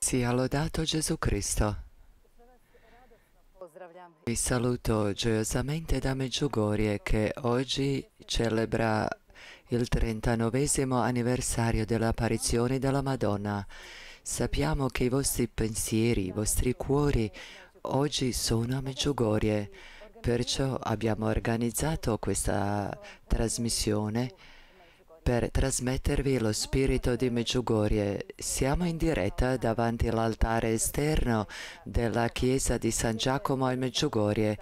Sia lodato Gesù Cristo. Vi saluto gioiosamente da Meggiugorie che oggi celebra il 39 anniversario dell'apparizione della Madonna. Sappiamo che i vostri pensieri, i vostri cuori oggi sono a Meggiugorie, perciò abbiamo organizzato questa trasmissione per trasmettervi lo spirito di Medjugorje. Siamo in diretta davanti all'altare esterno della chiesa di San Giacomo al Medjugorje,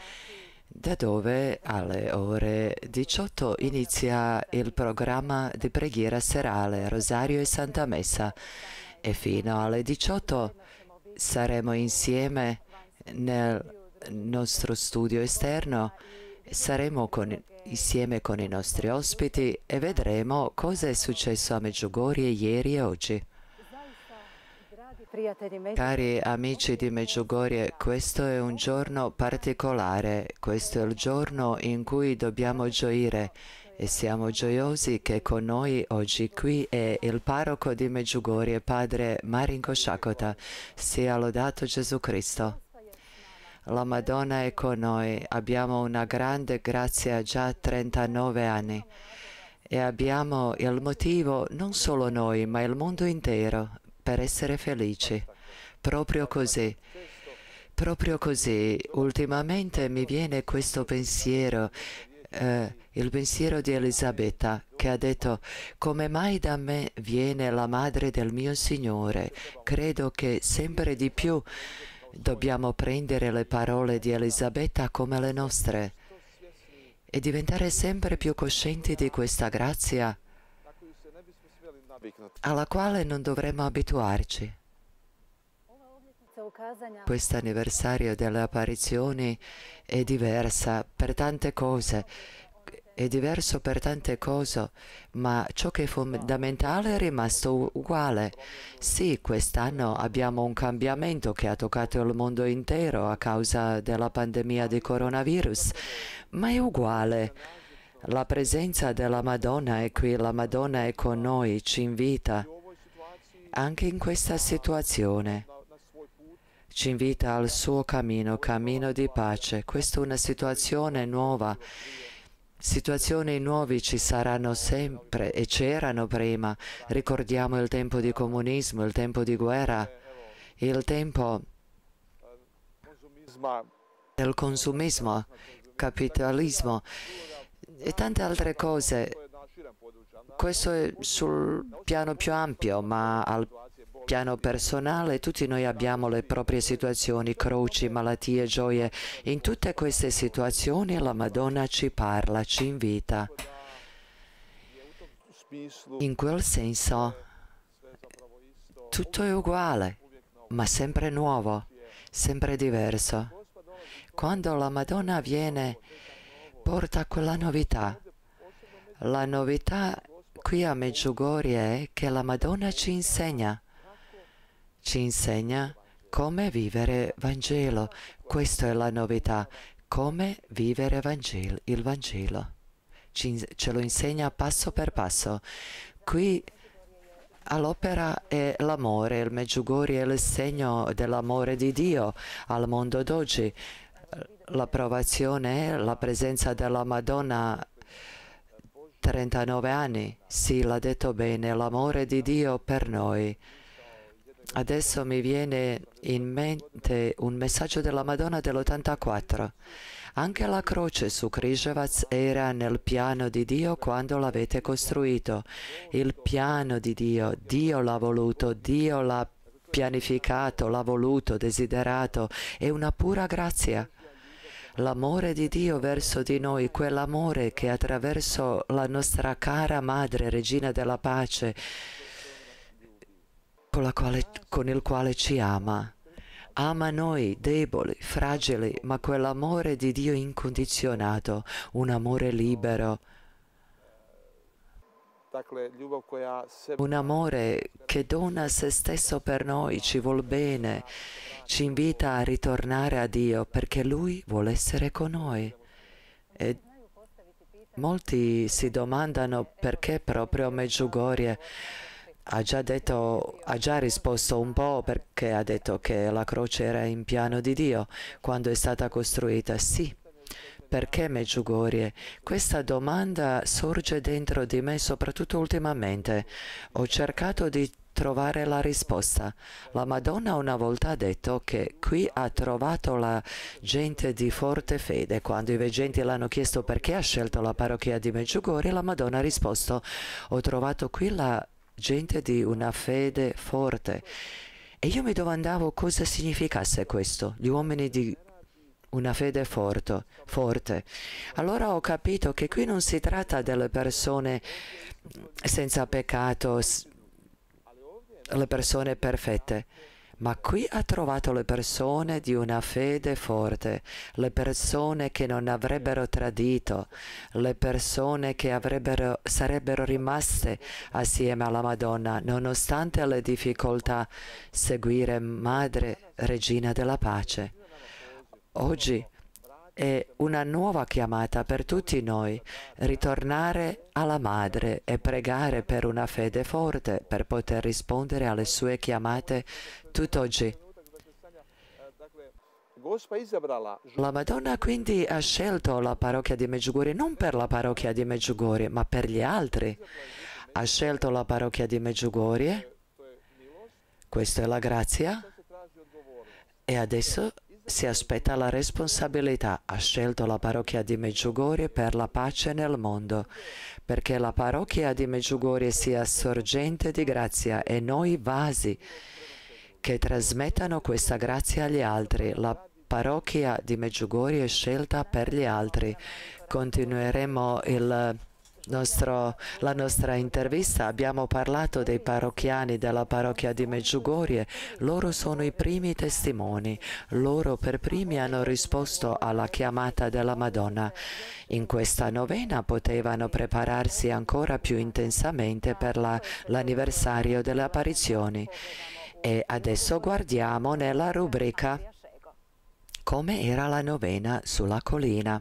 da dove alle ore 18 inizia il programma di preghiera serale, Rosario e Santa Messa e fino alle 18 saremo insieme nel nostro studio esterno Saremo con, insieme con i nostri ospiti e vedremo cosa è successo a Meggiugorie ieri e oggi. Cari amici di Meggiugorie, questo è un giorno particolare, questo è il giorno in cui dobbiamo gioire e siamo gioiosi che con noi oggi qui è il parroco di Meggiugorie, padre Marinko Shakota. Sia lodato Gesù Cristo la Madonna è con noi, abbiamo una grande grazia già 39 anni e abbiamo il motivo, non solo noi, ma il mondo intero, per essere felici. Proprio così. Proprio così, ultimamente mi viene questo pensiero, eh, il pensiero di Elisabetta, che ha detto, come mai da me viene la madre del mio Signore? Credo che sempre di più Dobbiamo prendere le parole di Elisabetta come le nostre e diventare sempre più coscienti di questa grazia alla quale non dovremmo abituarci. Questo anniversario delle apparizioni è diversa per tante cose è diverso per tante cose, ma ciò che è fondamentale è rimasto uguale. Sì, quest'anno abbiamo un cambiamento che ha toccato il mondo intero a causa della pandemia di coronavirus, ma è uguale. La presenza della Madonna è qui, la Madonna è con noi, ci invita anche in questa situazione ci invita al suo cammino, cammino di pace. Questa è una situazione nuova Situazioni nuove ci saranno sempre e c'erano prima. Ricordiamo il tempo di comunismo, il tempo di guerra, il tempo del consumismo, capitalismo e tante altre cose. Questo è sul piano più ampio, ma al piano personale tutti noi abbiamo le proprie situazioni, croci, malattie, gioie. In tutte queste situazioni la Madonna ci parla, ci invita. In quel senso tutto è uguale, ma sempre nuovo, sempre diverso. Quando la Madonna viene porta quella novità. La novità qui a Meggiugorie è che la Madonna ci insegna ci insegna come vivere Vangelo. Questa è la novità, come vivere Vangelo, il Vangelo. Ci, ce lo insegna passo per passo. Qui all'opera è l'amore, il Meggiugori è il segno dell'amore di Dio al mondo d'oggi. L'approvazione è la presenza della Madonna 39 anni. Sì, l'ha detto bene, l'amore di Dio per noi. Adesso mi viene in mente un messaggio della Madonna dell'84. Anche la croce su Krishvats era nel piano di Dio quando l'avete costruito. Il piano di Dio, Dio l'ha voluto, Dio l'ha pianificato, l'ha voluto, desiderato. È una pura grazia l'amore di Dio verso di noi, quell'amore che attraverso la nostra cara Madre, Regina della Pace, con, quale, con il quale ci ama. Ama noi deboli, fragili, ma quell'amore di Dio incondizionato, un amore libero, un amore che dona se stesso per noi, ci vuol bene, ci invita a ritornare a Dio perché Lui vuole essere con noi. E molti si domandano perché proprio Meggiugorie ha già, detto, ha già risposto un po' perché ha detto che la croce era in piano di Dio quando è stata costruita. Sì, perché Meggiugorie? Questa domanda sorge dentro di me soprattutto ultimamente. Ho cercato di trovare la risposta. La Madonna una volta ha detto che qui ha trovato la gente di forte fede. Quando i veggenti l'hanno chiesto perché ha scelto la parrocchia di Meggiugorie, la Madonna ha risposto ho trovato qui la gente di una fede forte. E io mi domandavo cosa significasse questo, gli uomini di una fede forte, forte. Allora ho capito che qui non si tratta delle persone senza peccato, le persone perfette ma qui ha trovato le persone di una fede forte, le persone che non avrebbero tradito, le persone che sarebbero rimaste assieme alla Madonna nonostante le difficoltà seguire Madre Regina della Pace. Oggi è una nuova chiamata per tutti noi, ritornare alla madre e pregare per una fede forte per poter rispondere alle sue chiamate tutt'oggi. La Madonna quindi ha scelto la parrocchia di Meggiugori non per la parrocchia di Meggiugori, ma per gli altri. Ha scelto la parrocchia di Meggiugori, questa è la grazia, e adesso si aspetta la responsabilità. Ha scelto la parrocchia di Meggiugorie per la pace nel mondo, perché la parrocchia di Meggiugorie sia sorgente di grazia e noi vasi che trasmettano questa grazia agli altri. La parrocchia di Meggiugorie è scelta per gli altri. Continueremo il nostro, la nostra intervista abbiamo parlato dei parrocchiani della parrocchia di Meggiugorie, loro sono i primi testimoni, loro per primi hanno risposto alla chiamata della Madonna. In questa novena potevano prepararsi ancora più intensamente per l'anniversario la, delle apparizioni e adesso guardiamo nella rubrica come era la novena sulla collina.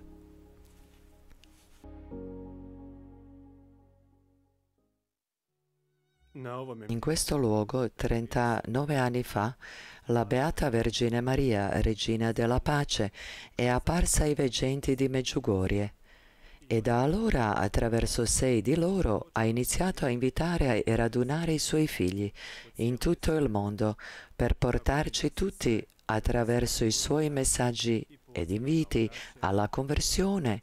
In questo luogo, 39 anni fa, la Beata Vergine Maria, Regina della Pace, è apparsa ai veggenti di Meggiugorie e da allora, attraverso sei di loro, ha iniziato a invitare e radunare i suoi figli in tutto il mondo per portarci tutti, attraverso i suoi messaggi ed inviti, alla conversione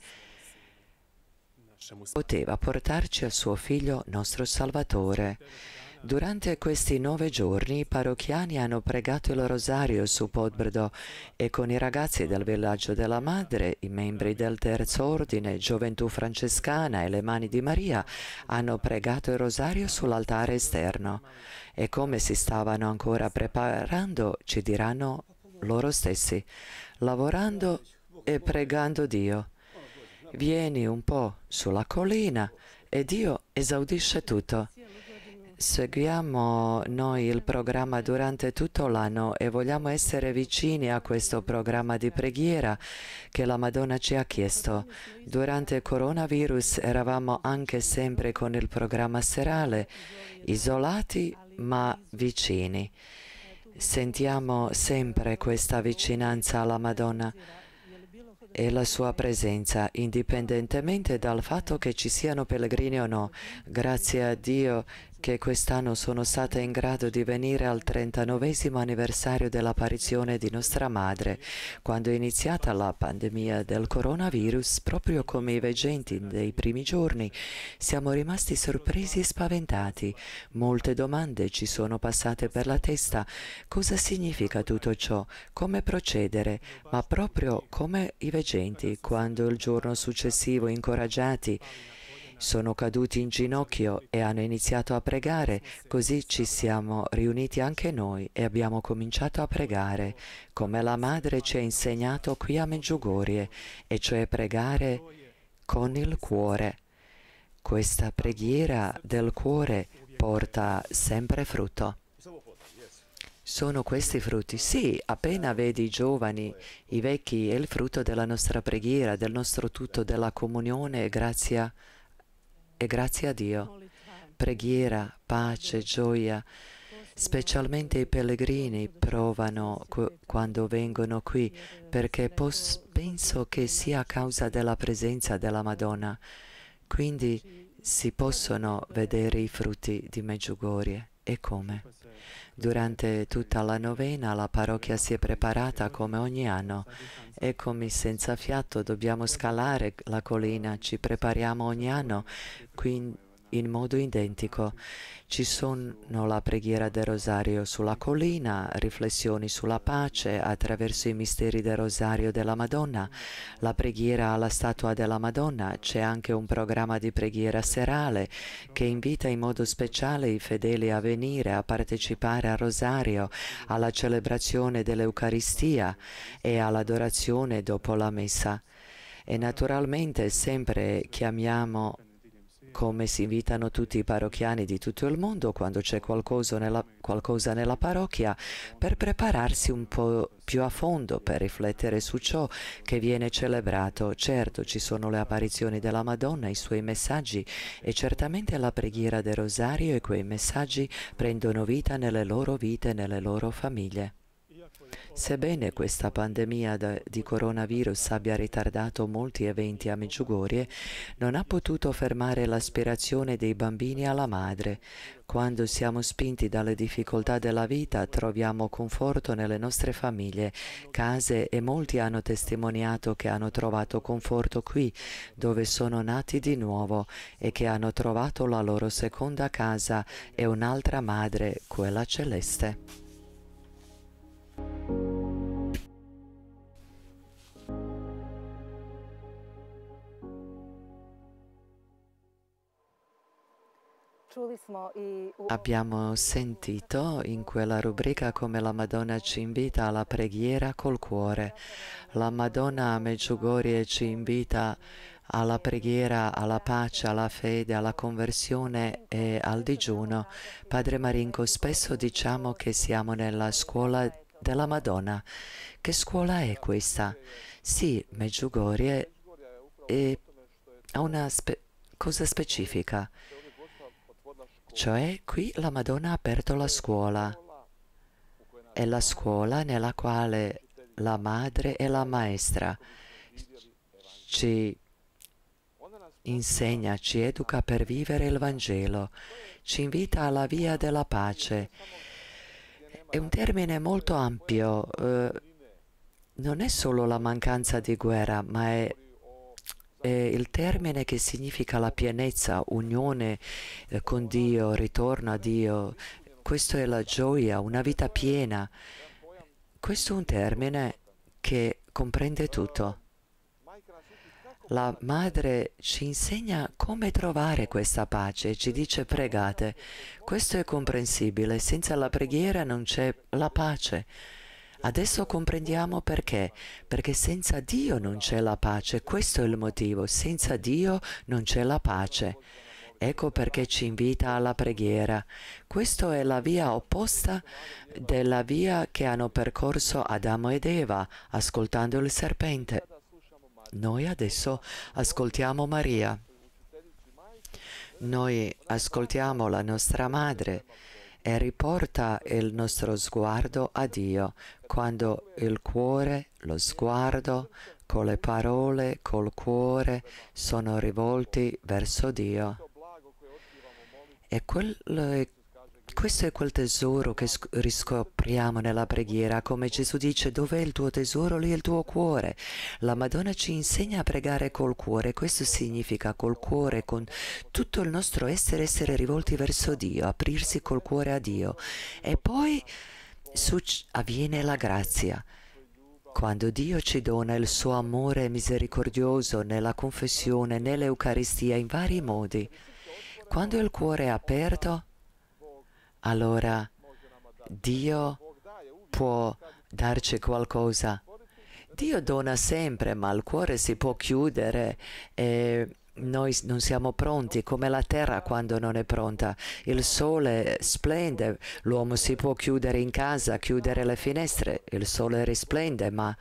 poteva portarci al suo figlio nostro Salvatore. Durante questi nove giorni i parrocchiani hanno pregato il rosario su Podbrdo e con i ragazzi del villaggio della madre, i membri del terzo ordine, gioventù francescana e le mani di Maria hanno pregato il rosario sull'altare esterno e come si stavano ancora preparando ci diranno loro stessi, lavorando e pregando Dio vieni un po' sulla collina e Dio esaudisce tutto. Seguiamo noi il programma durante tutto l'anno e vogliamo essere vicini a questo programma di preghiera che la Madonna ci ha chiesto. Durante il coronavirus eravamo anche sempre con il programma serale, isolati ma vicini. Sentiamo sempre questa vicinanza alla Madonna e la sua presenza, indipendentemente dal fatto che ci siano pellegrini o no. Grazie a Dio che quest'anno sono stata in grado di venire al 39 anniversario dell'apparizione di nostra madre, quando è iniziata la pandemia del coronavirus, proprio come i veggenti dei primi giorni, siamo rimasti sorpresi e spaventati. Molte domande ci sono passate per la testa. Cosa significa tutto ciò? Come procedere? Ma proprio come i veggenti, quando il giorno successivo, incoraggiati, sono caduti in ginocchio e hanno iniziato a pregare, così ci siamo riuniti anche noi e abbiamo cominciato a pregare, come la madre ci ha insegnato qui a Meggiugorie, e cioè pregare con il cuore. Questa preghiera del cuore porta sempre frutto. Sono questi frutti? Sì, appena vedi i giovani, i vecchi, è il frutto della nostra preghiera, del nostro tutto, della comunione, grazie a e grazie a Dio. Preghiera, pace, gioia, specialmente i pellegrini provano quando vengono qui, perché penso che sia a causa della presenza della Madonna. Quindi si possono vedere i frutti di Meggiugorie e come. Durante tutta la novena la parrocchia si è preparata come ogni anno. Eccomi senza fiato, dobbiamo scalare la collina, ci prepariamo ogni anno. Quindi in modo identico. Ci sono la preghiera del rosario sulla collina, riflessioni sulla pace attraverso i misteri del rosario della Madonna, la preghiera alla statua della Madonna, c'è anche un programma di preghiera serale che invita in modo speciale i fedeli a venire a partecipare al rosario, alla celebrazione dell'Eucaristia e all'adorazione dopo la messa. E naturalmente sempre chiamiamo come si invitano tutti i parrocchiani di tutto il mondo quando c'è qualcosa nella, qualcosa nella parrocchia per prepararsi un po' più a fondo per riflettere su ciò che viene celebrato. Certo, ci sono le apparizioni della Madonna, i suoi messaggi e certamente la preghiera del rosario e quei messaggi prendono vita nelle loro vite, nelle loro famiglie. Sebbene questa pandemia di coronavirus abbia ritardato molti eventi a Medjugorje, non ha potuto fermare l'aspirazione dei bambini alla madre. Quando siamo spinti dalle difficoltà della vita troviamo conforto nelle nostre famiglie, case e molti hanno testimoniato che hanno trovato conforto qui, dove sono nati di nuovo e che hanno trovato la loro seconda casa e un'altra madre, quella celeste. Abbiamo sentito in quella rubrica come la Madonna ci invita alla preghiera col cuore. La Madonna a Medjugorje ci invita alla preghiera, alla pace, alla fede, alla conversione e al digiuno. Padre Marinco, spesso diciamo che siamo nella scuola della Madonna. Che scuola è questa? Sì, Meggiugorie ha una spe cosa specifica. Cioè qui la Madonna ha aperto la scuola. È la scuola nella quale la madre e la maestra ci insegna, ci educa per vivere il Vangelo, ci invita alla via della pace. È un termine molto ampio, eh, non è solo la mancanza di guerra, ma è eh, il termine che significa la pienezza, unione eh, con Dio, ritorno a Dio, questa è la gioia, una vita piena. Questo è un termine che comprende tutto. La madre ci insegna come trovare questa pace, ci dice pregate. Questo è comprensibile, senza la preghiera non c'è la pace. Adesso comprendiamo perché, perché senza Dio non c'è la pace, questo è il motivo, senza Dio non c'è la pace. Ecco perché ci invita alla preghiera. Questa è la via opposta della via che hanno percorso Adamo ed Eva, ascoltando il serpente. Noi adesso ascoltiamo Maria. Noi ascoltiamo la nostra madre e riporta il nostro sguardo a Dio quando il cuore, lo sguardo, con le parole, col cuore sono rivolti verso Dio. E quello quelle questo è quel tesoro che riscopriamo nella preghiera, come Gesù dice, dov'è il tuo tesoro, lì è il tuo cuore. La Madonna ci insegna a pregare col cuore, questo significa col cuore, con tutto il nostro essere, essere rivolti verso Dio, aprirsi col cuore a Dio. E poi avviene la grazia. Quando Dio ci dona il suo amore misericordioso nella confessione, nell'Eucaristia, in vari modi, quando il cuore è aperto, allora Dio può darci qualcosa. Dio dona sempre, ma il cuore si può chiudere e noi non siamo pronti, come la terra quando non è pronta. Il sole splende, l'uomo si può chiudere in casa, chiudere le finestre, il sole risplende, ma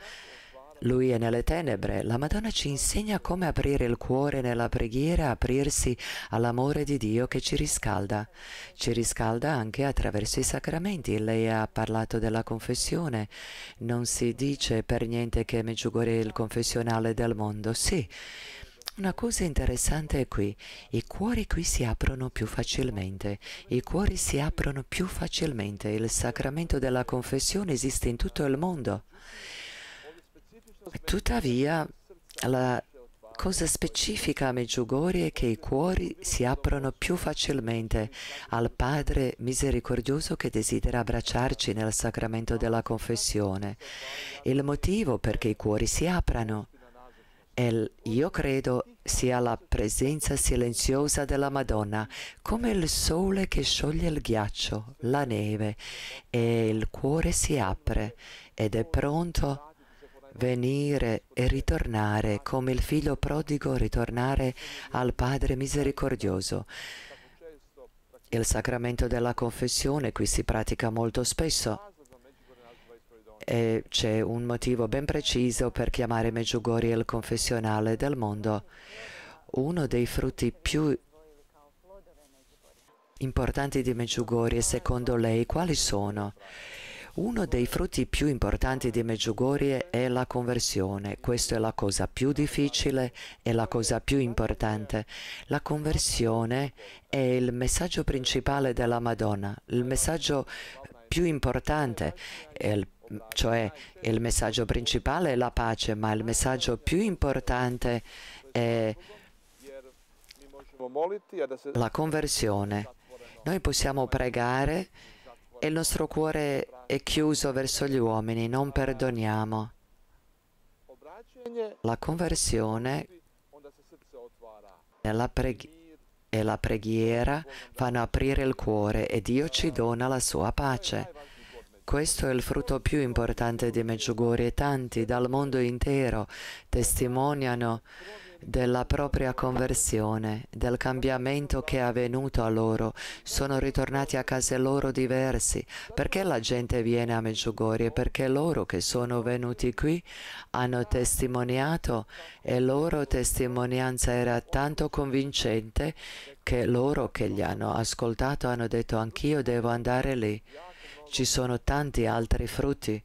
lui è nelle tenebre. La Madonna ci insegna come aprire il cuore nella preghiera, aprirsi all'amore di Dio che ci riscalda. Ci riscalda anche attraverso i sacramenti. Lei ha parlato della confessione. Non si dice per niente che Medjugorje è il confessionale del mondo. Sì. Una cosa interessante è qui, i cuori qui si aprono più facilmente, i cuori si aprono più facilmente, il sacramento della confessione esiste in tutto il mondo Tuttavia, la cosa specifica a Meggiugorje è che i cuori si aprono più facilmente al Padre misericordioso che desidera abbracciarci nel sacramento della confessione. Il motivo perché i cuori si aprano e io credo sia la presenza silenziosa della Madonna, come il sole che scioglie il ghiaccio, la neve, e il cuore si apre ed è pronto venire e ritornare come il figlio prodigo ritornare al Padre misericordioso. Il sacramento della confessione qui si pratica molto spesso e c'è un motivo ben preciso per chiamare Meggiugorje il confessionale del mondo. Uno dei frutti più importanti di Meggiugorje, secondo lei, quali sono? Uno dei frutti più importanti di Meggiugorie è la conversione. Questa è la cosa più difficile e la cosa più importante. La conversione è il messaggio principale della Madonna, il messaggio più importante, il cioè il messaggio principale è la pace, ma il messaggio più importante è la conversione. Noi possiamo pregare e il nostro cuore è chiuso verso gli uomini, non perdoniamo. La conversione e la, e la preghiera fanno aprire il cuore e Dio ci dona la sua pace. Questo è il frutto più importante di Meggiugori e tanti dal mondo intero testimoniano della propria conversione, del cambiamento che è avvenuto a loro, sono ritornati a casa loro diversi. Perché la gente viene a Medjugorje? Perché loro che sono venuti qui hanno testimoniato e loro testimonianza era tanto convincente che loro che li hanno ascoltato hanno detto anch'io devo andare lì. Ci sono tanti altri frutti.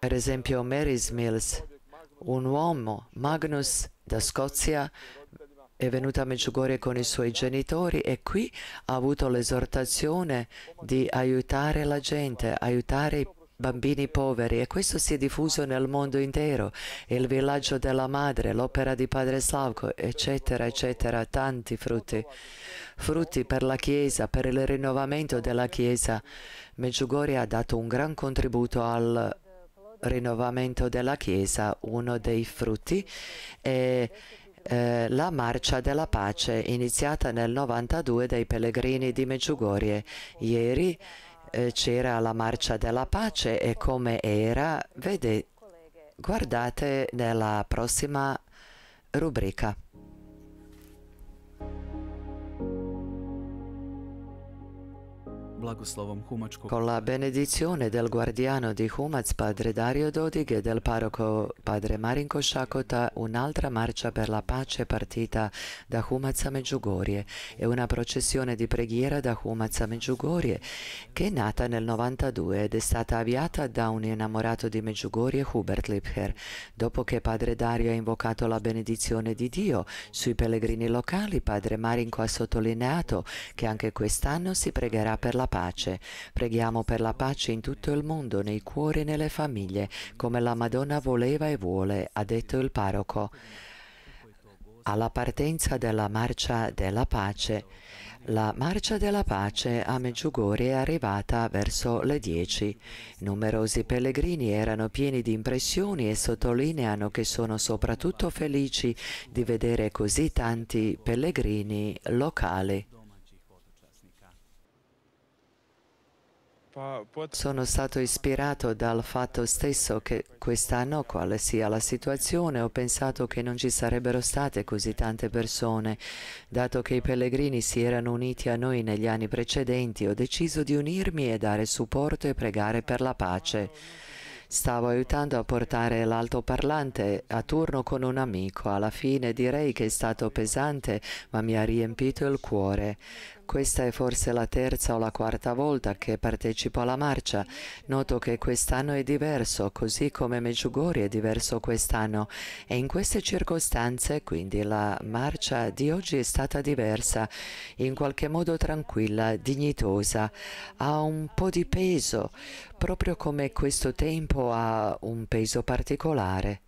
Per esempio Mary's Mills un uomo, Magnus da Scozia, è venuto a Medjugorje con i suoi genitori e qui ha avuto l'esortazione di aiutare la gente, aiutare i bambini poveri e questo si è diffuso nel mondo intero, il villaggio della madre, l'opera di padre Slavko, eccetera, eccetera, tanti frutti, frutti per la Chiesa, per il rinnovamento della Chiesa. Meggiugoria ha dato un gran contributo al rinnovamento della Chiesa, uno dei frutti è eh, la marcia della pace iniziata nel 92 dai pellegrini di Meggiugorie. Ieri eh, c'era la marcia della pace e come era, vedete, guardate nella prossima rubrica. blagoslovom Humačkog. Con la benedizione del guardiano di Humac, padre Dario Dodig, e del parroco padre Marinko Šakota, un'altra marcia per la pace partita da Humac a Meggiugorie e una processione di preghiera da Humac a Meggiugorie che è nata nel 92 ed è stata avviata da un innamorato di Meggiugorie, Hubert Lipher, dopo che padre Dario ha invocato la benedizione di Dio sui pellegrini locali, padre Marinko ha sottolineato che anche quest'anno si pregherà per la pace. Preghiamo per la pace in tutto il mondo, nei cuori e nelle famiglie, come la Madonna voleva e vuole, ha detto il parroco. Alla partenza della Marcia della Pace, la Marcia della Pace a Meggiugori è arrivata verso le 10. Numerosi pellegrini erano pieni di impressioni e sottolineano che sono soprattutto felici di vedere così tanti pellegrini locali. Sono stato ispirato dal fatto stesso che quest'anno, quale sia la situazione, ho pensato che non ci sarebbero state così tante persone. Dato che i pellegrini si erano uniti a noi negli anni precedenti, ho deciso di unirmi e dare supporto e pregare per la pace. Stavo aiutando a portare l'altoparlante a turno con un amico. Alla fine direi che è stato pesante, ma mi ha riempito il cuore. Questa è forse la terza o la quarta volta che partecipo alla marcia. Noto che quest'anno è diverso, così come Meggiugori è diverso quest'anno. E in queste circostanze, quindi, la marcia di oggi è stata diversa, in qualche modo tranquilla, dignitosa. Ha un po' di peso, proprio come questo tempo ha un peso particolare.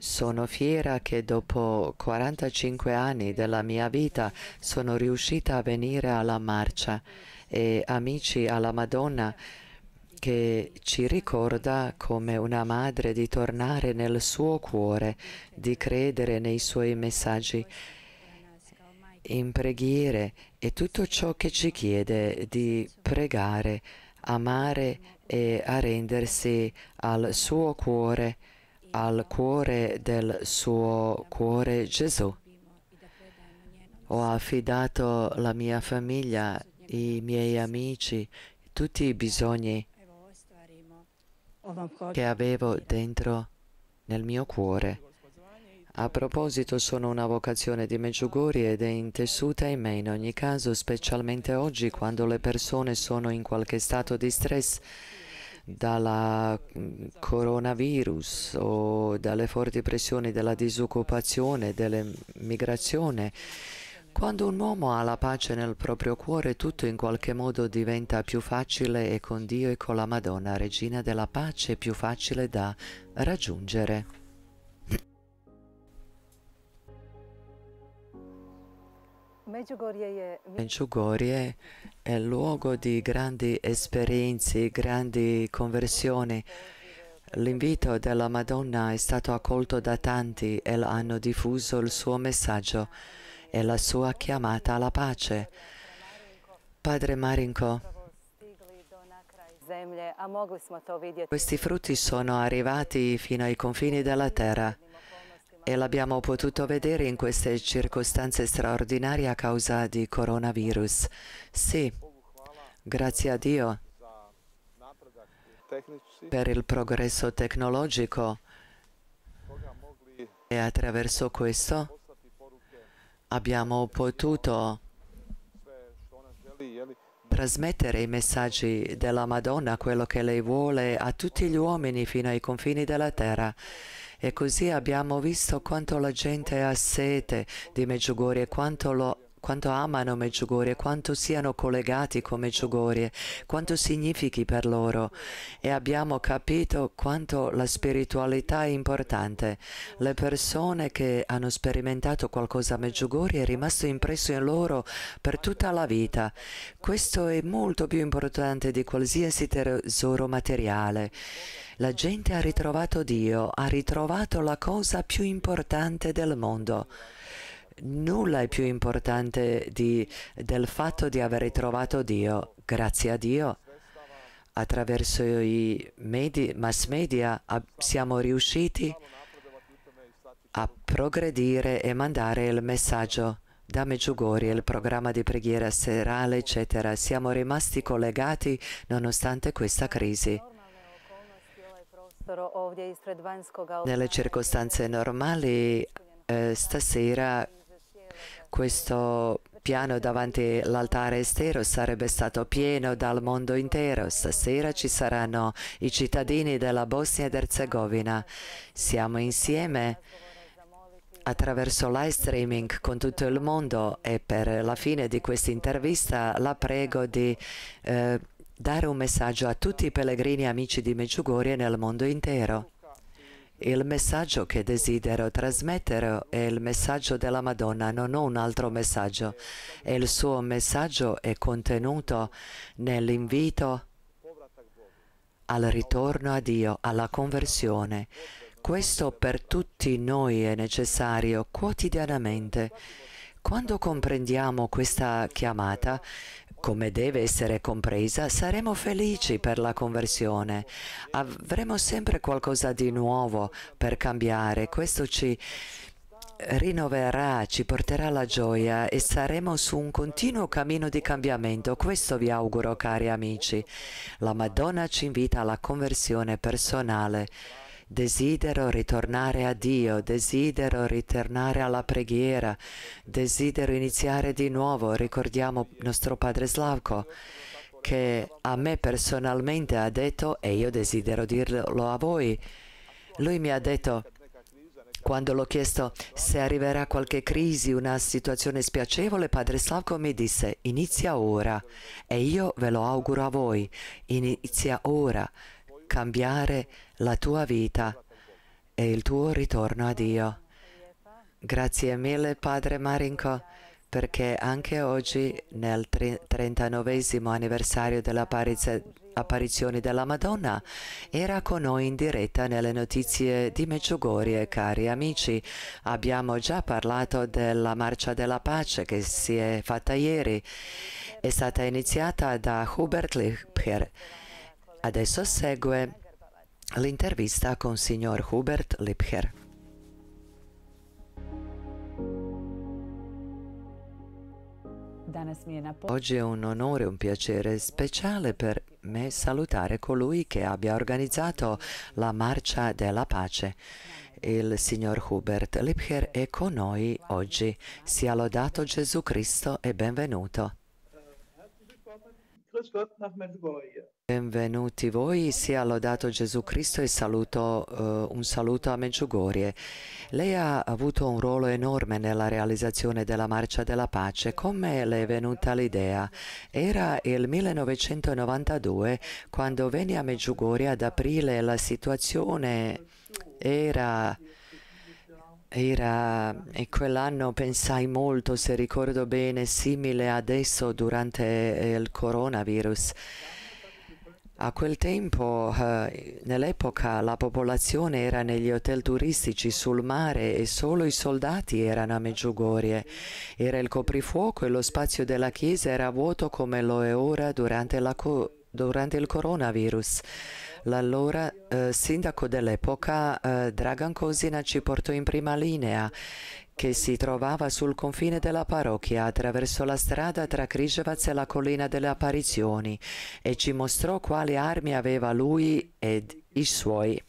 Sono fiera che dopo 45 anni della mia vita sono riuscita a venire alla marcia e amici alla Madonna che ci ricorda come una madre di tornare nel suo cuore, di credere nei suoi messaggi in preghiere e tutto ciò che ci chiede di pregare, amare e arrendersi al suo cuore al cuore del suo cuore Gesù. Ho affidato la mia famiglia, i miei amici, tutti i bisogni che avevo dentro nel mio cuore. A proposito, sono una vocazione di Meggiugori ed è intessuta in me in ogni caso, specialmente oggi quando le persone sono in qualche stato di stress dalla mm, coronavirus o dalle forti pressioni della disoccupazione, dell'immigrazione, quando un uomo ha la pace nel proprio cuore, tutto in qualche modo diventa più facile e con Dio e con la Madonna, regina della pace, più facile da raggiungere. Meggiugorie è il luogo di grandi esperienze, grandi conversioni. L'invito della Madonna è stato accolto da tanti e hanno diffuso il suo messaggio e la sua chiamata alla pace. Padre Marinko, questi frutti sono arrivati fino ai confini della terra e l'abbiamo potuto vedere in queste circostanze straordinarie a causa di coronavirus. Sì, grazie a Dio per il progresso tecnologico e attraverso questo abbiamo potuto trasmettere i messaggi della Madonna, quello che lei vuole, a tutti gli uomini fino ai confini della terra. E così abbiamo visto quanto la gente ha sete di Meggiugorje e quanto lo quanto amano Meggiugorie, quanto siano collegati con Meggiugorie, quanto significhi per loro e abbiamo capito quanto la spiritualità è importante. Le persone che hanno sperimentato qualcosa a Meggiugorie è rimasto impresso in loro per tutta la vita. Questo è molto più importante di qualsiasi tesoro materiale. La gente ha ritrovato Dio, ha ritrovato la cosa più importante del mondo nulla è più importante di, del fatto di aver trovato Dio, grazie a Dio. Attraverso i media, mass media siamo riusciti a progredire e mandare il messaggio da Meggiugori, il programma di preghiera serale, eccetera. Siamo rimasti collegati nonostante questa crisi. Nelle circostanze normali, eh, stasera questo piano davanti all'altare estero sarebbe stato pieno dal mondo intero. Stasera ci saranno i cittadini della Bosnia ed Erzegovina. Siamo insieme attraverso live streaming con tutto il mondo e per la fine di questa intervista la prego di eh, dare un messaggio a tutti i pellegrini amici di Medjugorje nel mondo intero. Il messaggio che desidero trasmettere è il messaggio della Madonna, non ho un altro messaggio. E il suo messaggio è contenuto nell'invito al ritorno a Dio, alla conversione. Questo per tutti noi è necessario quotidianamente. Quando comprendiamo questa chiamata, come deve essere compresa, saremo felici per la conversione. Avremo sempre qualcosa di nuovo per cambiare. Questo ci rinnoverà, ci porterà la gioia e saremo su un continuo cammino di cambiamento. Questo vi auguro, cari amici. La Madonna ci invita alla conversione personale. Desidero ritornare a Dio, desidero ritornare alla preghiera, desidero iniziare di nuovo. Ricordiamo nostro padre Slavko che a me personalmente ha detto, e io desidero dirlo a voi, lui mi ha detto, quando l'ho chiesto se arriverà qualche crisi, una situazione spiacevole, padre Slavko mi disse, inizia ora, e io ve lo auguro a voi, inizia ora cambiare la tua vita e il tuo ritorno a Dio. Grazie mille Padre Marinko perché anche oggi nel 39 anniversario dell'apparizione della Madonna era con noi in diretta nelle notizie di Medjugorje, cari amici. Abbiamo già parlato della Marcia della Pace che si è fatta ieri. È stata iniziata da Hubert Lichter Adesso segue l'intervista con signor Hubert Lipcher. Oggi è un onore, un piacere speciale per me salutare colui che abbia organizzato la Marcia della Pace. Il signor Hubert Lipcher è con noi oggi. Sia lodato Gesù Cristo e benvenuto. Benvenuti voi, sia lodato Gesù Cristo e saluto, uh, un saluto a Meggiugorie. Lei ha avuto un ruolo enorme nella realizzazione della Marcia della Pace. Come le è venuta l'idea? Era il 1992 quando venne a Meggiugorie ad aprile la situazione era era, e quell'anno pensai molto, se ricordo bene, simile adesso durante eh, il coronavirus. A quel tempo, eh, nell'epoca, la popolazione era negli hotel turistici sul mare e solo i soldati erano a Meggiugorie. Era il coprifuoco e lo spazio della chiesa era vuoto come lo è ora durante la, co- durante il coronavirus. L'allora eh, sindaco dell'epoca eh, Dragan Cosina ci portò in prima linea che si trovava sul confine della parrocchia attraverso la strada tra Krishevaz e la collina delle apparizioni e ci mostrò quali armi aveva lui ed i suoi.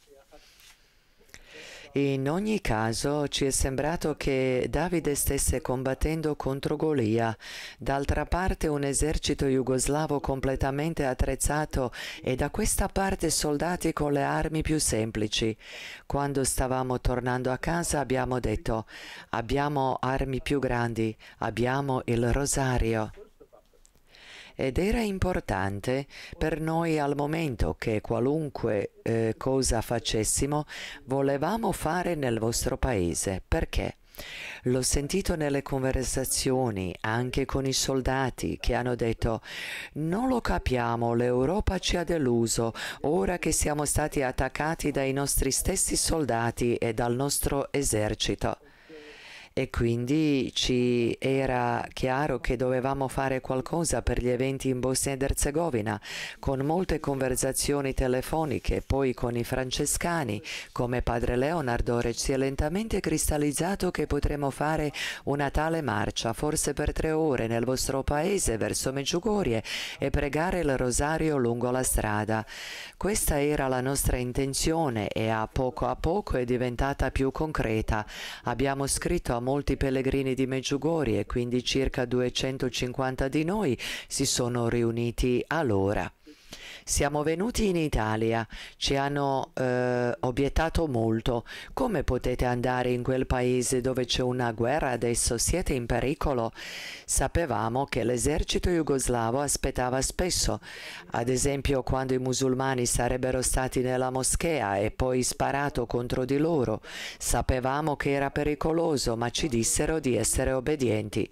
In ogni caso ci è sembrato che Davide stesse combattendo contro Golia. D'altra parte un esercito jugoslavo completamente attrezzato e da questa parte soldati con le armi più semplici. Quando stavamo tornando a casa abbiamo detto abbiamo armi più grandi, abbiamo il rosario ed era importante per noi al momento che qualunque eh, cosa facessimo volevamo fare nel vostro paese. Perché? L'ho sentito nelle conversazioni anche con i soldati che hanno detto non lo capiamo, l'Europa ci ha deluso, ora che siamo stati attaccati dai nostri stessi soldati e dal nostro esercito e quindi ci era chiaro che dovevamo fare qualcosa per gli eventi in Bosnia ed Erzegovina, con molte conversazioni telefoniche, poi con i francescani, come padre Leonardo, si è lentamente cristallizzato che potremmo fare una tale marcia, forse per tre ore, nel vostro paese, verso Meggiugorie, e pregare il rosario lungo la strada. Questa era la nostra intenzione e a poco a poco è diventata più concreta. Abbiamo scritto a molti pellegrini di Meggiugori e quindi circa 250 di noi si sono riuniti allora siamo venuti in Italia, ci hanno eh, obiettato molto, come potete andare in quel paese dove c'è una guerra adesso, siete in pericolo? Sapevamo che l'esercito jugoslavo aspettava spesso, ad esempio quando i musulmani sarebbero stati nella moschea e poi sparato contro di loro, sapevamo che era pericoloso ma ci dissero di essere obbedienti.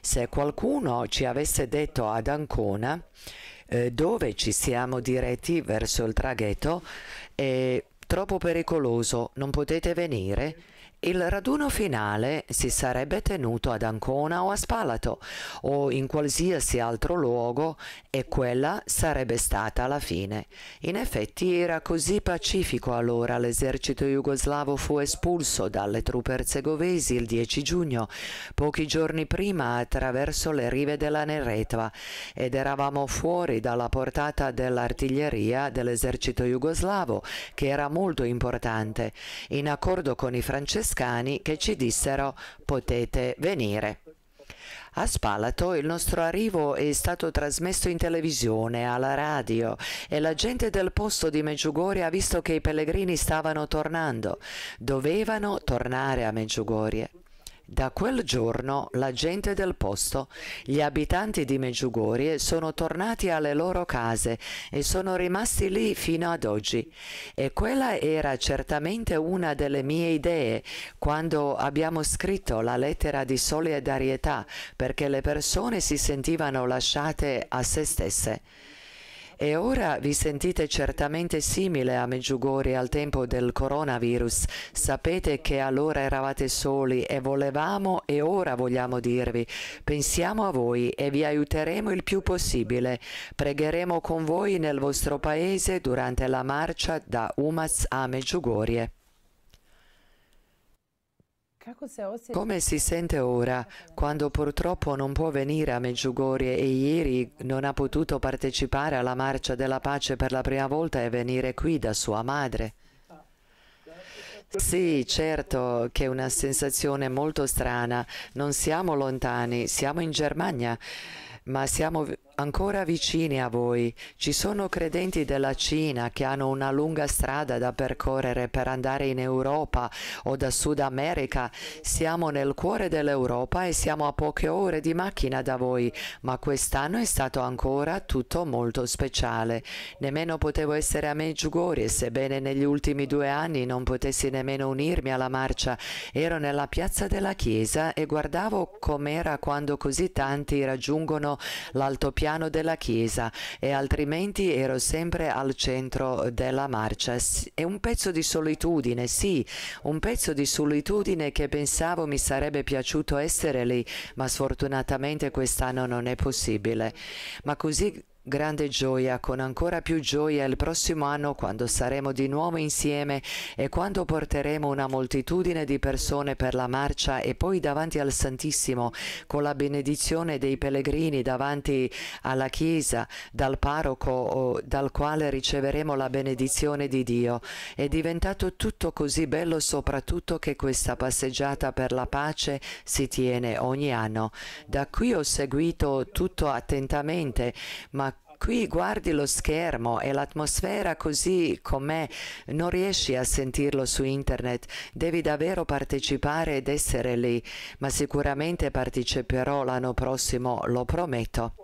Se qualcuno ci avesse detto ad Ancona, eh, dove ci siamo diretti verso il traghetto è eh, troppo pericoloso, non potete venire. Il raduno finale si sarebbe tenuto ad Ancona o a Spalato o in qualsiasi altro luogo e quella sarebbe stata la fine. In effetti era così pacifico allora l'esercito jugoslavo fu espulso dalle truppe erzegovesi il 10 giugno, pochi giorni prima attraverso le rive della Neretva ed eravamo fuori dalla portata dell'artiglieria dell'esercito jugoslavo che era molto importante. In accordo con i francesi toscani che ci dissero potete venire. A Spalato il nostro arrivo è stato trasmesso in televisione, alla radio e la gente del posto di Meggiugorie ha visto che i pellegrini stavano tornando. Dovevano tornare a Meggiugorie. Da quel giorno la gente del posto, gli abitanti di Meggiugorie, sono tornati alle loro case e sono rimasti lì fino ad oggi. E quella era certamente una delle mie idee quando abbiamo scritto la lettera di solidarietà perché le persone si sentivano lasciate a se stesse. E ora vi sentite certamente simile a Meggiugorie al tempo del coronavirus. Sapete che allora eravate soli e volevamo e ora vogliamo dirvi, pensiamo a voi e vi aiuteremo il più possibile. Pregheremo con voi nel vostro paese durante la marcia da Umaz a Meggiugorie. Come si sente ora quando purtroppo non può venire a Meggiugorie e ieri non ha potuto partecipare alla marcia della pace per la prima volta e venire qui da sua madre? Sì, certo che è una sensazione molto strana. Non siamo lontani, siamo in Germania, ma siamo ancora vicini a voi, ci sono credenti della Cina che hanno una lunga strada da percorrere per andare in Europa o da Sud America. Siamo nel cuore dell'Europa e siamo a poche ore di macchina da voi, ma quest'anno è stato ancora tutto molto speciale. Nemmeno potevo essere a Medjugorje, sebbene negli ultimi due anni non potessi nemmeno unirmi alla marcia. Ero nella piazza della chiesa e guardavo com'era quando così tanti raggiungono l'altopiano piano della chiesa e altrimenti ero sempre al centro della marcia. È un pezzo di solitudine, sì, un pezzo di solitudine che pensavo mi sarebbe piaciuto essere lì, ma sfortunatamente quest'anno non è possibile. Ma così grande gioia, con ancora più gioia il prossimo anno quando saremo di nuovo insieme e quando porteremo una moltitudine di persone per la marcia e poi davanti al Santissimo, con la benedizione dei pellegrini davanti alla Chiesa, dal parroco o dal quale riceveremo la benedizione di Dio. È diventato tutto così bello soprattutto che questa passeggiata per la pace si tiene ogni anno. Da qui ho seguito tutto attentamente, ma Qui guardi lo schermo e l'atmosfera così com'è, non riesci a sentirlo su internet, devi davvero partecipare ed essere lì, ma sicuramente parteciperò l'anno prossimo, lo prometto.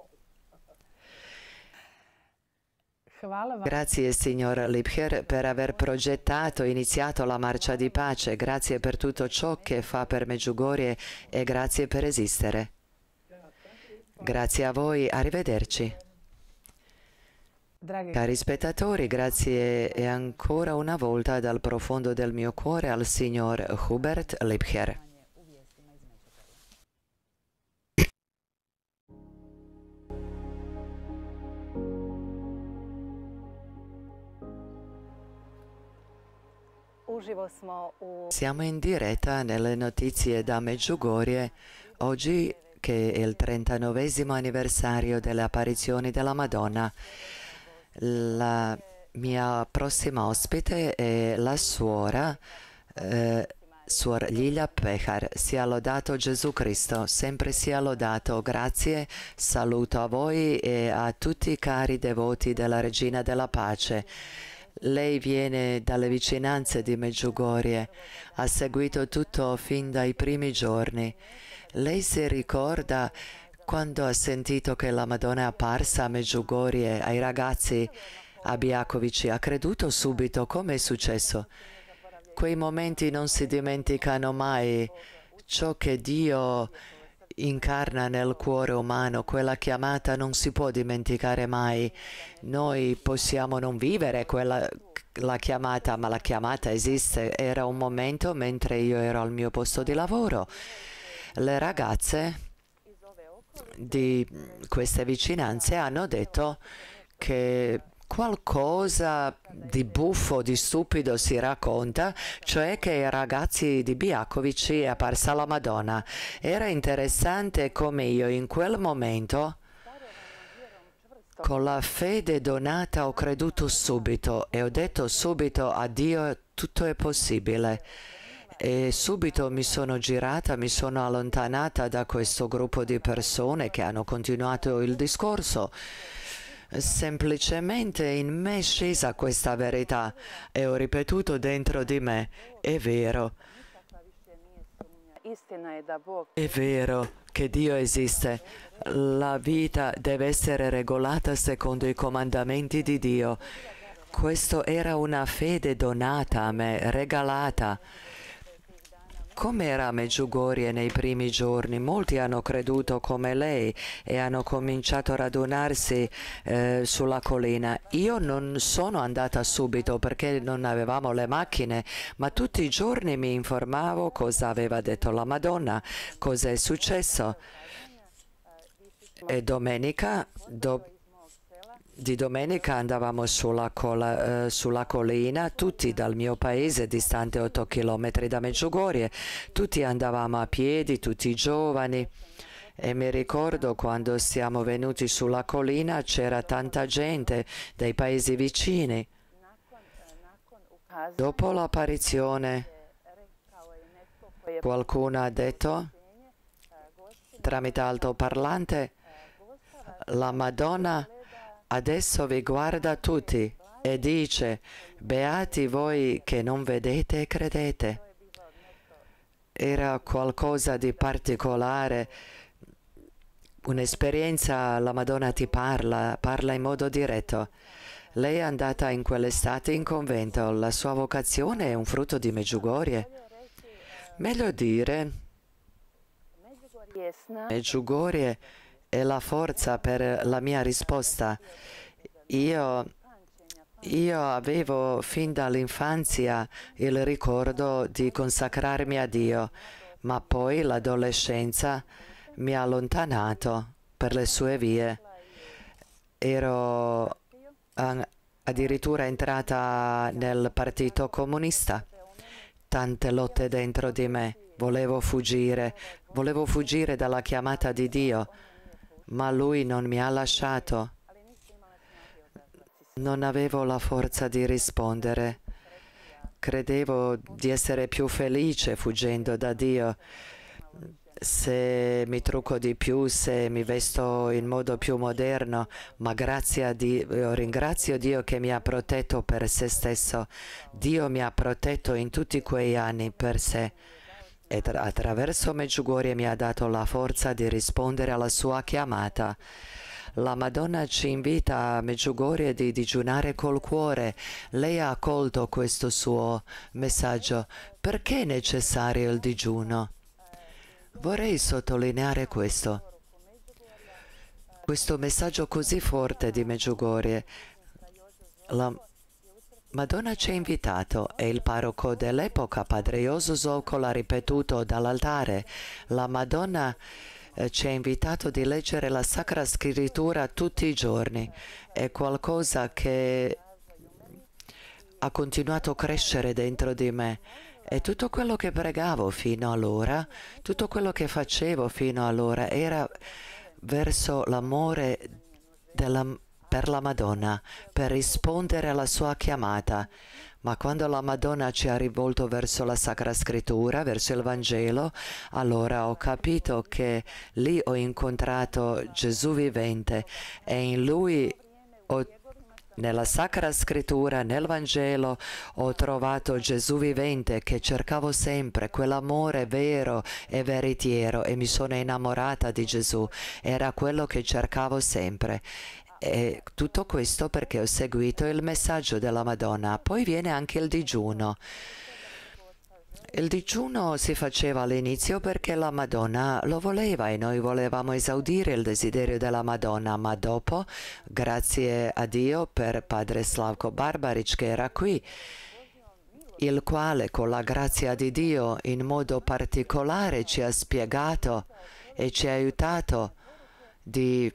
Grazie signor Lipcher per aver progettato e iniziato la marcia di pace, grazie per tutto ciò che fa per Meggiugorie e grazie per esistere. Grazie a voi, arrivederci. Cari spettatori, grazie e ancora una volta dal profondo del mio cuore al signor Hubert Liebherr. Siamo in diretta nelle notizie da Meggiugorie. Oggi che è il 39 anniversario delle apparizioni della Madonna. La mia prossima ospite è la suora, eh, suor Lilia Pechar. Sia lodato Gesù Cristo, sempre sia lodato. Grazie, saluto a voi e a tutti i cari devoti della Regina della Pace. Lei viene dalle vicinanze di Meggiugorie, ha seguito tutto fin dai primi giorni. Lei si ricorda quando ha sentito che la Madonna è apparsa a Meggiugorie ai ragazzi a Biacovici, ha creduto subito come è successo. Quei momenti non si dimenticano mai. Ciò che Dio incarna nel cuore umano, quella chiamata non si può dimenticare mai. Noi possiamo non vivere quella la chiamata, ma la chiamata esiste. Era un momento mentre io ero al mio posto di lavoro. Le ragazze di mm, queste vicinanze hanno detto che qualcosa di buffo, di stupido si racconta, cioè che ai ragazzi di Biacovici è apparsa la Madonna. Era interessante come io in quel momento, con la fede donata, ho creduto subito e ho detto subito a Dio tutto è possibile e subito mi sono girata, mi sono allontanata da questo gruppo di persone che hanno continuato il discorso. Semplicemente in me è scesa questa verità e ho ripetuto dentro di me, è vero. È vero che Dio esiste. La vita deve essere regolata secondo i comandamenti di Dio. Questa era una fede donata a me, regalata. Com'era Meggiugorie nei primi giorni? Molti hanno creduto come lei e hanno cominciato a radunarsi eh, sulla collina. Io non sono andata subito perché non avevamo le macchine, ma tutti i giorni mi informavo cosa aveva detto la Madonna, cosa è successo. E domenica, dopo di domenica andavamo sulla, cola, eh, sulla, collina, tutti dal mio paese, distante 8 km da Meggiugorie, tutti andavamo a piedi, tutti giovani. E mi ricordo quando siamo venuti sulla collina c'era tanta gente dai paesi vicini. Dopo l'apparizione qualcuno ha detto tramite altoparlante la Madonna Adesso vi guarda tutti e dice, beati voi che non vedete e credete. Era qualcosa di particolare, un'esperienza, la Madonna ti parla, parla in modo diretto. Lei è andata in quell'estate in convento, la sua vocazione è un frutto di Meggiugorie. Meglio dire, Meggiugorie e la forza per la mia risposta. Io, io avevo fin dall'infanzia il ricordo di consacrarmi a Dio, ma poi l'adolescenza mi ha allontanato per le sue vie. Ero addirittura entrata nel partito comunista. Tante lotte dentro di me. Volevo fuggire, volevo fuggire dalla chiamata di Dio ma lui non mi ha lasciato. Non avevo la forza di rispondere. Credevo di essere più felice fuggendo da Dio. Se mi trucco di più, se mi vesto in modo più moderno, ma Dio, ringrazio Dio che mi ha protetto per se stesso. Dio mi ha protetto in tutti quei anni per sé e tra- attraverso Meggiugorie mi ha dato la forza di rispondere alla sua chiamata. La Madonna ci invita a Meggiugorie di digiunare col cuore. Lei ha accolto questo suo messaggio. Perché è necessario il digiuno? Vorrei sottolineare questo. Questo messaggio così forte di Meggiugorie la Madonna ci ha invitato e il parroco dell'epoca, padre Ioso Zocco, l'ha ripetuto dall'altare. La Madonna eh, ci ha invitato di leggere la Sacra Scrittura tutti i giorni. È qualcosa che ha continuato a crescere dentro di me e tutto quello che pregavo fino allora, tutto quello che facevo fino allora era verso l'amore della Madonna per la Madonna, per rispondere alla sua chiamata. Ma quando la Madonna ci ha rivolto verso la Sacra Scrittura, verso il Vangelo, allora ho capito che lì ho incontrato Gesù vivente e in lui ho nella Sacra Scrittura, nel Vangelo, ho trovato Gesù vivente che cercavo sempre, quell'amore vero e veritiero e mi sono innamorata di Gesù, era quello che cercavo sempre. E tutto questo perché ho seguito il messaggio della Madonna. Poi viene anche il digiuno. Il digiuno si faceva all'inizio perché la Madonna lo voleva e noi volevamo esaudire il desiderio della Madonna, ma dopo, grazie a Dio per padre Slavko Barbaric che era qui, il quale con la grazia di Dio in modo particolare ci ha spiegato e ci ha aiutato di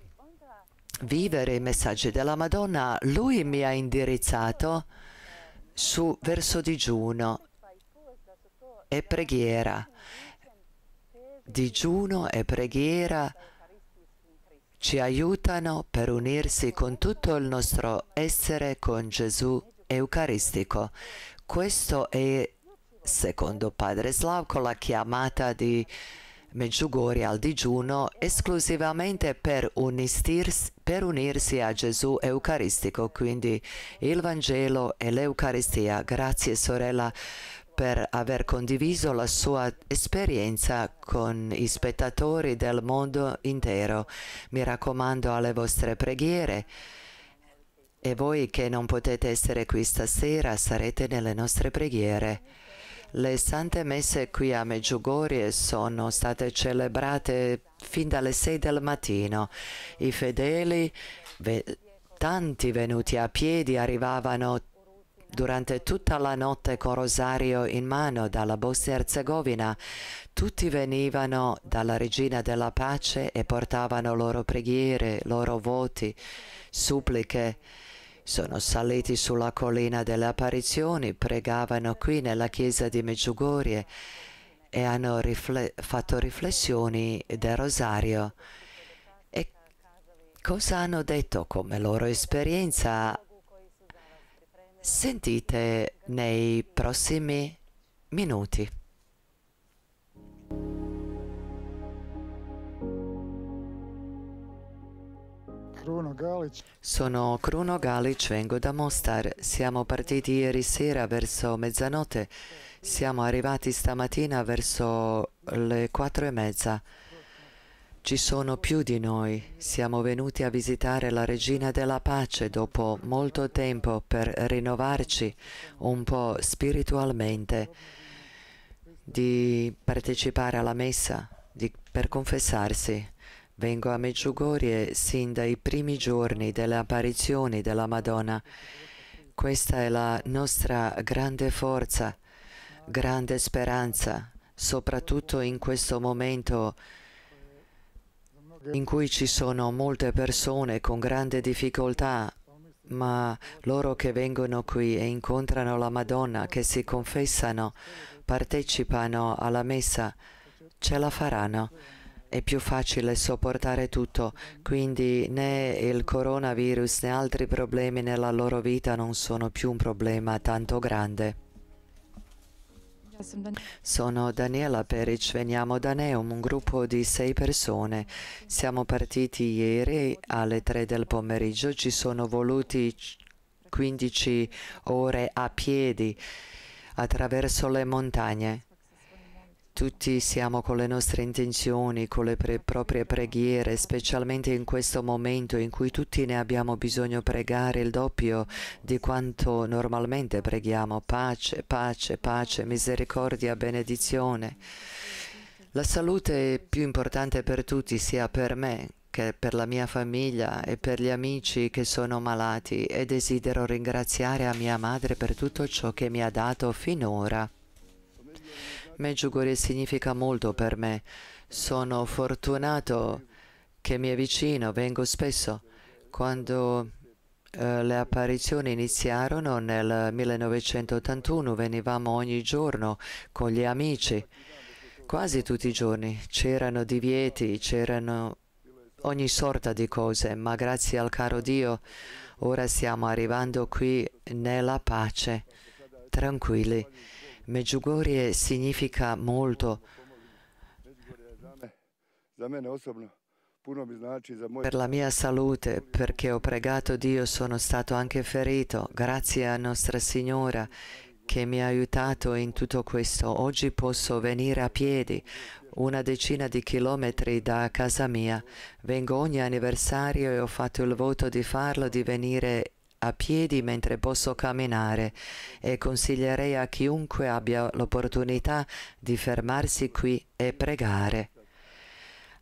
vivere i messaggi della Madonna, lui mi ha indirizzato su verso digiuno e preghiera. Digiuno e preghiera ci aiutano per unirsi con tutto il nostro essere con Gesù Eucaristico. Questo è, secondo Padre Slavko, la chiamata di Meggiugorie al digiuno esclusivamente per unistirsi per unirsi a Gesù Eucaristico, quindi il Vangelo e l'Eucaristia. Grazie sorella per aver condiviso la sua esperienza con i spettatori del mondo intero. Mi raccomando alle vostre preghiere e voi che non potete essere qui stasera sarete nelle nostre preghiere. Le sante messe qui a Meggiugorie sono state celebrate fin dalle 6 del mattino. I fedeli, tanti venuti a piedi, arrivavano durante tutta la notte con rosario in mano dalla Bosnia herzegovina Tutti venivano dalla Regina della Pace e portavano loro preghiere, loro voti, suppliche sono saliti sulla collina delle apparizioni, pregavano qui nella chiesa di Meggiugorie e hanno rifle fatto riflessioni del rosario. E cosa hanno detto come loro esperienza? Sentite nei prossimi minuti. Bruno Galic. Sono Cruno Galic, vengo da Mostar. Siamo partiti ieri sera verso mezzanotte. Siamo arrivati stamattina verso le quattro e mezza. Ci sono più di noi. Siamo venuti a visitare la Regina della Pace dopo molto tempo per rinnovarci un po' spiritualmente, di partecipare alla messa, di, per confessarsi. Vengo a Meggiugorie sin dai primi giorni delle apparizioni della Madonna. Questa è la nostra grande forza, grande speranza, soprattutto in questo momento in cui ci sono molte persone con grande difficoltà, ma loro che vengono qui e incontrano la Madonna, che si confessano, partecipano alla messa, ce la faranno è più facile sopportare tutto, quindi né il coronavirus né altri problemi nella loro vita non sono più un problema tanto grande. Sono Daniela Peric, veniamo da Neum, un gruppo di sei persone. Siamo partiti ieri alle tre del pomeriggio, ci sono voluti 15 ore a piedi attraverso le montagne tutti siamo con le nostre intenzioni, con le pre- proprie preghiere, specialmente in questo momento in cui tutti ne abbiamo bisogno pregare il doppio di quanto normalmente preghiamo. Pace, pace, pace, misericordia, benedizione. La salute è più importante per tutti, sia per me che per la mia famiglia e per gli amici che sono malati e desidero ringraziare a mia madre per tutto ciò che mi ha dato finora. Medjugorje significa molto per me. Sono fortunato che mi è vicino, vengo spesso. Quando eh, le apparizioni iniziarono nel 1981 venivamo ogni giorno con gli amici, quasi tutti i giorni. C'erano divieti, c'erano ogni sorta di cose, ma grazie al caro Dio ora stiamo arrivando qui nella pace, tranquilli. Medjugorje significa molto per la mia salute, perché ho pregato Dio, sono stato anche ferito, grazie a Nostra Signora che mi ha aiutato in tutto questo. Oggi posso venire a piedi una decina di chilometri da casa mia. Vengo ogni anniversario e ho fatto il voto di farlo, di venire a piedi mentre posso camminare e consiglierei a chiunque abbia l'opportunità di fermarsi qui e pregare.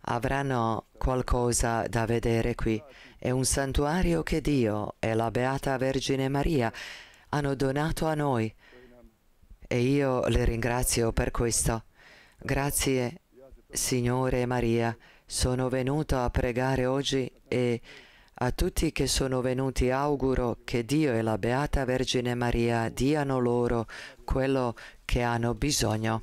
Avranno qualcosa da vedere qui. È un santuario che Dio e la Beata Vergine Maria hanno donato a noi e io le ringrazio per questo. Grazie, Signore Maria, sono venuto a pregare oggi e a tutti che sono venuti auguro che Dio e la Beata Vergine Maria diano loro quello che hanno bisogno.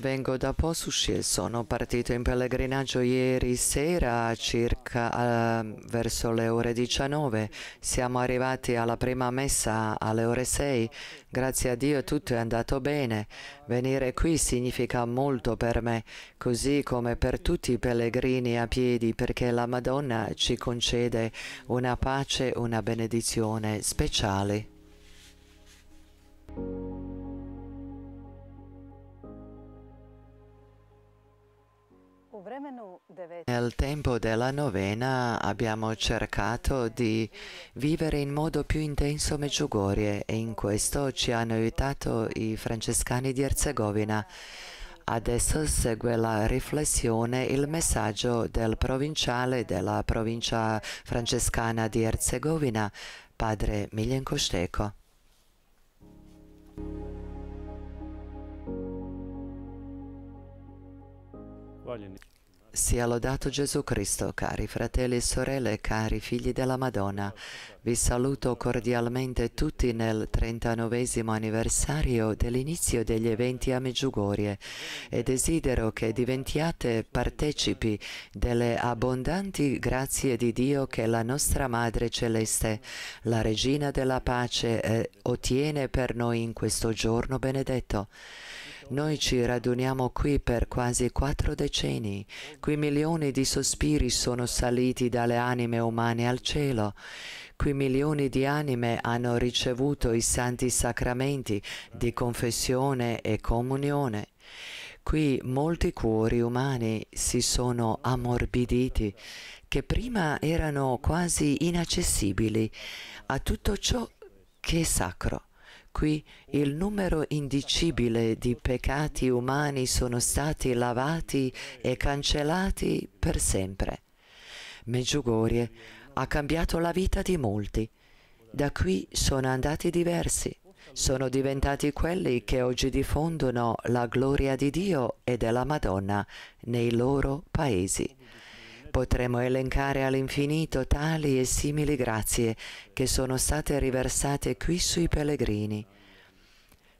Vengo da Posushil, sono partito in pellegrinaggio ieri sera circa uh, verso le ore 19. Siamo arrivati alla prima messa alle ore 6. Grazie a Dio tutto è andato bene. Venire qui significa molto per me, così come per tutti i pellegrini a piedi, perché la Madonna ci concede una pace, una benedizione speciale. Nel tempo della novena abbiamo cercato di vivere in modo più intenso Meggiugorie e in questo ci hanno aiutato i francescani di Erzegovina. Adesso segue la riflessione il messaggio del provinciale della provincia francescana di Erzegovina, padre Miljenko Šteko. Sia lodato Gesù Cristo, cari fratelli e sorelle, cari figli della Madonna. Vi saluto cordialmente tutti nel 39 anniversario dell'inizio degli eventi a Meggiugorie e desidero che diventiate partecipi delle abbondanti grazie di Dio che la nostra Madre Celeste, la Regina della Pace, eh, ottiene per noi in questo giorno benedetto. Noi ci raduniamo qui per quasi quattro decenni, qui milioni di sospiri sono saliti dalle anime umane al cielo, qui milioni di anime hanno ricevuto i santi sacramenti di confessione e comunione. Qui molti cuori umani si sono ammorbiditi, che prima erano quasi inaccessibili a tutto ciò che è sacro. Qui il numero indicibile di peccati umani sono stati lavati e cancellati per sempre. Meggiugorie ha cambiato la vita di molti. Da qui sono andati diversi. Sono diventati quelli che oggi diffondono la gloria di Dio e della Madonna nei loro paesi. Potremmo elencare all'infinito tali e simili grazie che sono state riversate qui sui pellegrini.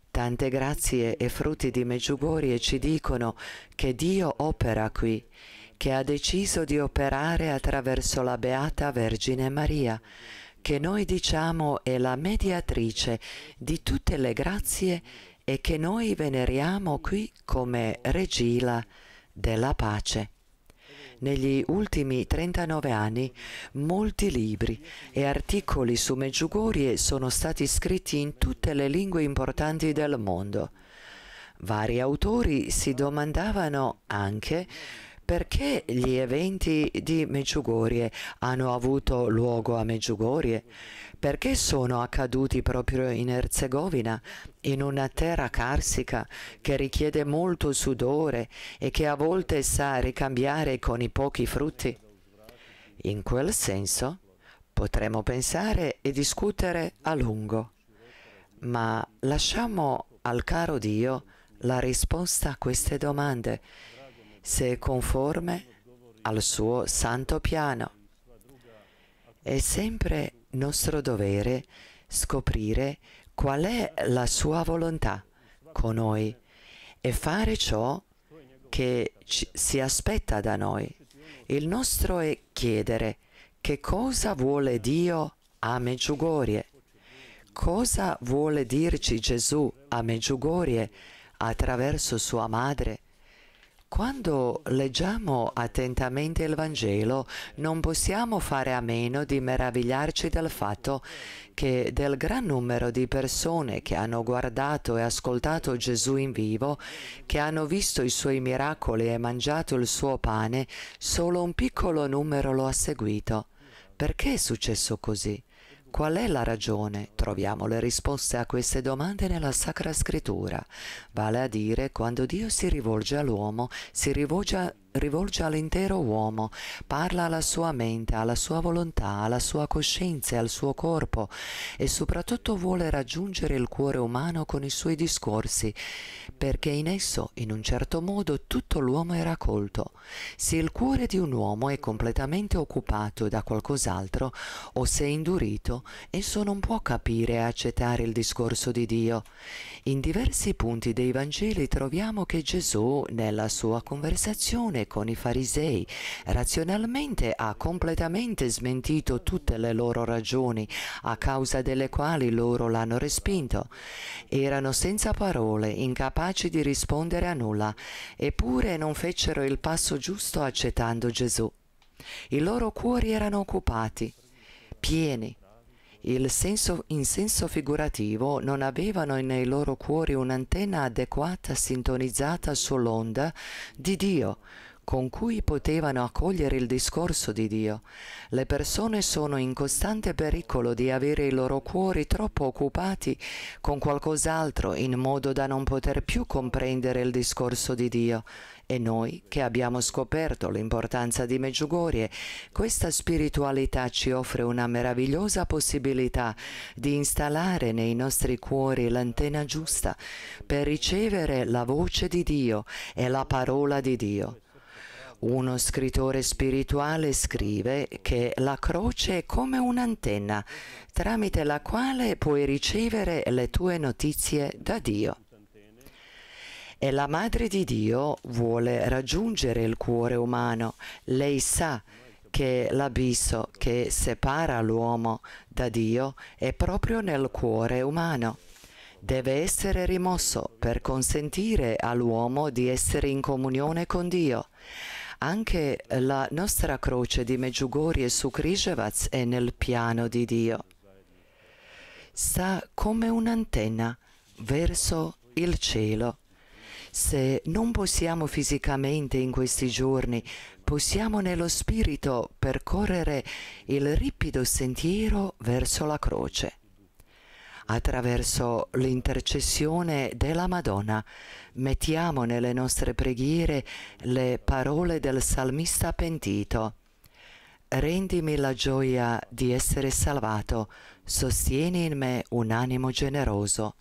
Tante grazie e frutti di Meggiugorie ci dicono che Dio opera qui, che ha deciso di operare attraverso la Beata Vergine Maria, che noi diciamo è la mediatrice di tutte le grazie e che noi veneriamo qui come regila della pace negli ultimi 39 anni molti libri e articoli su Meggiugorie sono stati scritti in tutte le lingue importanti del mondo. Vari autori si domandavano anche perché gli eventi di Meggiugorie hanno avuto luogo a Meggiugorie, perché sono accaduti proprio in Erzegovina, in una terra carsica che richiede molto sudore e che a volte sa ricambiare con i pochi frutti. In quel senso potremmo pensare e discutere a lungo, ma lasciamo al caro Dio la risposta a queste domande, se è conforme al suo santo piano. È sempre nostro dovere scoprire qual è la sua volontà con noi e fare ciò che ci, si aspetta da noi. Il nostro è chiedere che cosa vuole Dio a Meggiugorie, cosa vuole dirci Gesù a Meggiugorie attraverso sua madre quando leggiamo attentamente il Vangelo non possiamo fare a meno di meravigliarci del fatto che del gran numero di persone che hanno guardato e ascoltato Gesù in vivo, che hanno visto i suoi miracoli e mangiato il suo pane, solo un piccolo numero lo ha seguito. Perché è successo così? Qual è la ragione? Troviamo le risposte a queste domande nella Sacra Scrittura, vale a dire quando Dio si rivolge all'uomo, si rivolge a rivolge all'intero uomo, parla alla sua mente, alla sua volontà, alla sua coscienza, e al suo corpo e soprattutto vuole raggiungere il cuore umano con i suoi discorsi, perché in esso, in un certo modo, tutto l'uomo è raccolto. Se il cuore di un uomo è completamente occupato da qualcos'altro o se è indurito, esso non può capire e accettare il discorso di Dio. In diversi punti dei Vangeli troviamo che Gesù, nella sua conversazione, relazione con i farisei. Razionalmente ha completamente smentito tutte le loro ragioni a causa delle quali loro l'hanno respinto. Erano senza parole, incapaci di rispondere a nulla, eppure non fecero il passo giusto accettando Gesù. I loro cuori erano occupati, pieni. Senso, in senso figurativo non avevano nei loro cuori un'antenna adeguata sintonizzata sull'onda di Dio, con cui potevano accogliere il discorso di Dio. Le persone sono in costante pericolo di avere i loro cuori troppo occupati con qualcos'altro in modo da non poter più comprendere il discorso di Dio. E noi che abbiamo scoperto l'importanza di Meggiugorie, questa spiritualità ci offre una meravigliosa possibilità di installare nei nostri cuori l'antenna giusta per ricevere la voce di Dio e la parola di Dio. Uno scrittore spirituale scrive che la croce è come un'antenna tramite la quale puoi ricevere le tue notizie da Dio. E la Madre di Dio vuole raggiungere il cuore umano. Lei sa che l'abisso che separa l'uomo da Dio è proprio nel cuore umano deve essere rimosso per consentire all'uomo di essere in comunione con Dio. Anche la nostra croce di Meggiugorie su Križevac è nel piano di Dio. Sta come un'antenna verso il cielo. Se non possiamo fisicamente in questi giorni, possiamo nello spirito percorrere il ripido sentiero verso la croce attraverso l'intercessione della Madonna. Mettiamo nelle nostre preghiere le parole del salmista pentito. Rendimi la gioia di essere salvato, sostieni in me un animo generoso.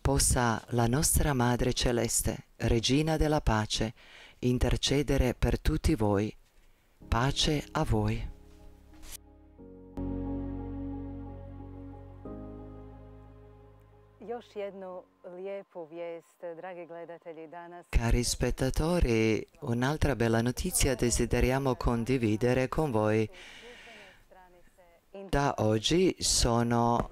Possa la nostra Madre Celeste, Regina della Pace, intercedere per tutti voi. Pace a voi. Cari spettatori, un'altra bella notizia desideriamo condividere con voi. Da oggi sono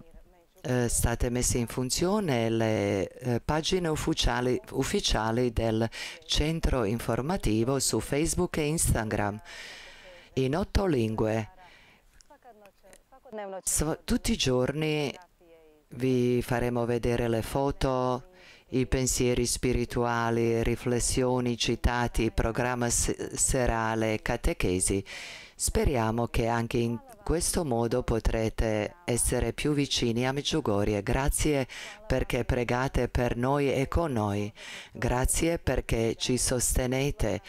eh, state messe in funzione le eh, pagine ufficiali, ufficiali del centro informativo su Facebook e Instagram in otto lingue. Tutti i giorni vi faremo vedere le foto, i pensieri spirituali, riflessioni citati, programma serale, catechesi. Speriamo che anche in questo modo potrete essere più vicini a Meggiugorie. Grazie perché pregate per noi e con noi. Grazie perché ci sostenete.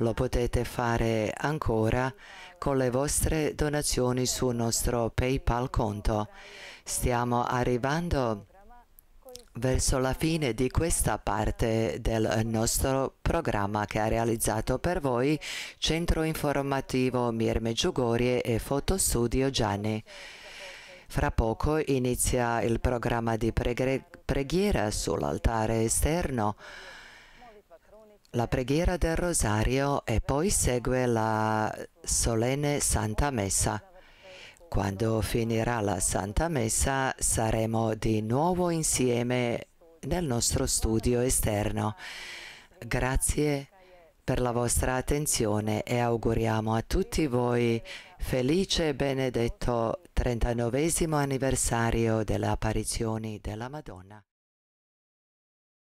Lo potete fare ancora con le vostre donazioni sul nostro PayPal conto. Stiamo arrivando verso la fine di questa parte del nostro programma che ha realizzato per voi Centro Informativo Mirme Giugorie e Fotostudio Gianni. Fra poco inizia il programma di preghiera sull'altare esterno, la preghiera del rosario e poi segue la solenne Santa Messa. Quando finirà la Santa Messa saremo di nuovo insieme nel nostro studio esterno. Grazie per la vostra attenzione e auguriamo a tutti voi felice e benedetto 39 anniversario delle apparizioni della Madonna.